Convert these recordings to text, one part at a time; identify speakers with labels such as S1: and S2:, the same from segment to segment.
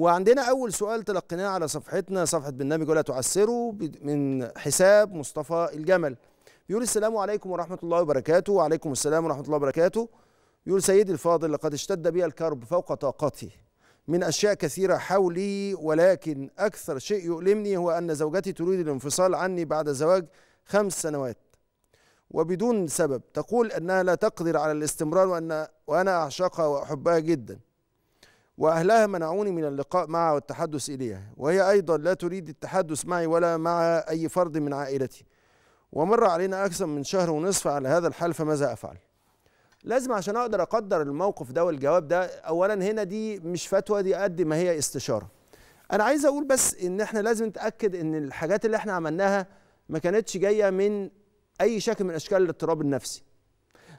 S1: وعندنا أول سؤال تلقيناه على صفحتنا صفحة برنامج ولا تعسروا من حساب مصطفى الجمل بيقول السلام عليكم ورحمة الله وبركاته وعليكم السلام ورحمة الله وبركاته يقول سيدي الفاضل لقد اشتد بي الكرب فوق طاقتي من أشياء كثيرة حولي ولكن أكثر شيء يؤلمني هو أن زوجتي تريد الانفصال عني بعد زواج خمس سنوات وبدون سبب تقول أنها لا تقدر على الاستمرار وأن وأنا أعشقها وأحبها جدا وأهلها منعوني من اللقاء معها والتحدث إليها وهي أيضا لا تريد التحدث معي ولا مع أي فرد من عائلتي ومر علينا أكثر من شهر ونصف على هذا الحال فماذا أفعل؟ لازم عشان أقدر أقدر الموقف ده والجواب ده أولا هنا دي مش فتوى دي قد ما هي استشارة أنا عايز أقول بس إن إحنا لازم نتأكد إن الحاجات اللي إحنا عملناها ما كانتش جاية من أي شكل من أشكال الاضطراب النفسي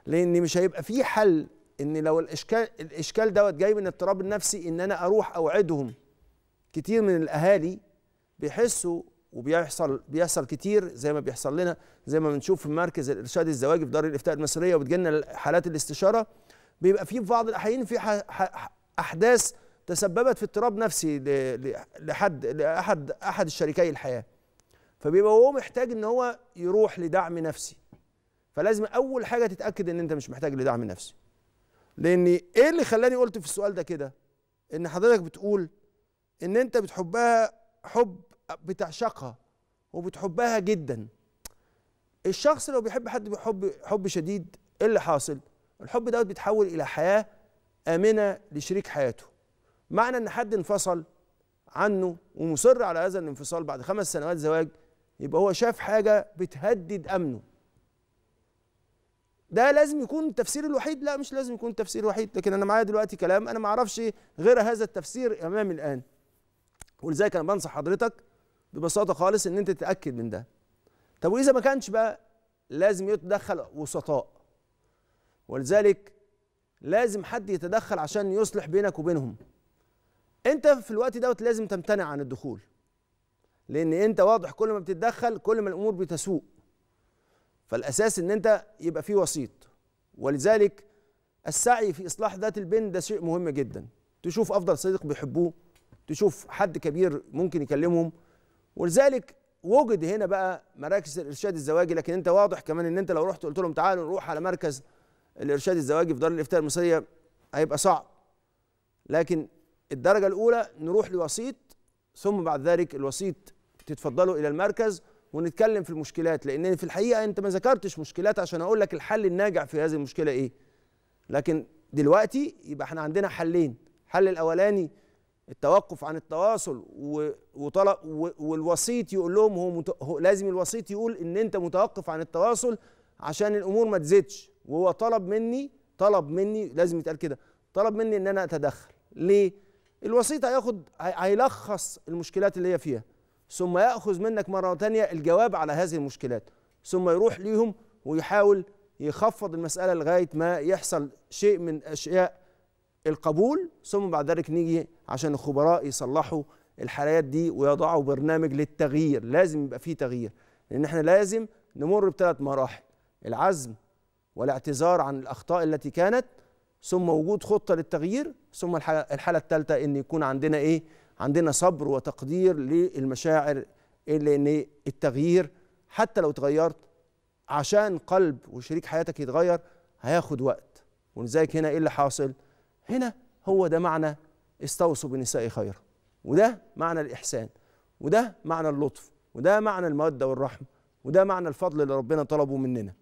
S1: لأن مش هيبقى في حل ان لو الاشكال الاشكال دوت جاي من اضطراب النفسي ان انا اروح اوعدهم كتير من الاهالي بيحسوا وبيحصل بيحصل كتير زي ما بيحصل لنا زي ما بنشوف في مركز الارشاد الزواجي في دار الافتاء المصريه وبتجيلنا حالات الاستشاره بيبقى في بعض الاحيان في احداث تسببت في اضطراب نفسي لحد لاحد احد الشريكي الحياه فبيبقى هو محتاج ان هو يروح لدعم نفسي فلازم اول حاجه تتاكد ان انت مش محتاج لدعم نفسي لان ايه اللي خلاني قلت في السؤال ده كده ان حضرتك بتقول ان انت بتحبها حب بتعشقها وبتحبها جدا الشخص لو بيحب حد بحب حب شديد ايه اللي حاصل الحب دوت بيتحول الى حياه امنه لشريك حياته معنى ان حد انفصل عنه ومصر على هذا الانفصال بعد خمس سنوات زواج يبقى هو شاف حاجه بتهدد امنه ده لازم يكون التفسير الوحيد لا مش لازم يكون التفسير الوحيد لكن انا معايا دلوقتي كلام انا ما اعرفش غير هذا التفسير امامي الان ولذلك انا بنصح حضرتك ببساطه خالص ان انت تتاكد من ده طب واذا ما كانش بقى لازم يتدخل وسطاء ولذلك لازم حد يتدخل عشان يصلح بينك وبينهم انت في الوقت دوت لازم تمتنع عن الدخول لان انت واضح كل ما بتتدخل كل ما الامور بتسوء فالاساس ان انت يبقى في وسيط ولذلك السعي في اصلاح ذات البين ده شيء مهم جدا تشوف افضل صديق بيحبوه تشوف حد كبير ممكن يكلمهم ولذلك وجد هنا بقى مراكز الارشاد الزواجي لكن انت واضح كمان ان انت لو رحت قلت لهم تعالوا نروح على مركز الارشاد الزواجي في دار الافتاء المصريه هيبقى صعب لكن الدرجه الاولى نروح لوسيط ثم بعد ذلك الوسيط تتفضلوا الى المركز ونتكلم في المشكلات لان في الحقيقه انت ما ذكرتش مشكلات عشان اقول لك الحل الناجع في هذه المشكله ايه لكن دلوقتي يبقى احنا عندنا حلين الحل الاولاني التوقف عن التواصل وطلب والوسيط يقول لهم هو, مت... هو لازم الوسيط يقول ان انت متوقف عن التواصل عشان الامور ما تزيدش وهو طلب مني طلب مني لازم يتقال كده طلب مني ان انا اتدخل ليه الوسيط هياخد هيلخص المشكلات اللي هي فيها ثم يأخذ منك مرة ثانيه الجواب على هذه المشكلات ثم يروح ليهم ويحاول يخفض المسألة لغاية ما يحصل شيء من أشياء القبول ثم بعد ذلك نيجي عشان الخبراء يصلحوا الحالات دي ويضعوا برنامج للتغيير لازم يبقى فيه تغيير لأن احنا لازم نمر بثلاث مراحل العزم والاعتذار عن الأخطاء التي كانت ثم وجود خطة للتغيير ثم الحالة الثالثة إن يكون عندنا إيه عندنا صبر وتقدير للمشاعر اللي ان إيه التغيير حتى لو اتغيرت عشان قلب وشريك حياتك يتغير هياخد وقت ولذلك هنا ايه اللي حاصل هنا هو ده معنى استوصوا بالنساء خيرا وده معنى الاحسان وده معنى اللطف وده معنى الموده والرحمه وده معنى الفضل اللي ربنا طلبه مننا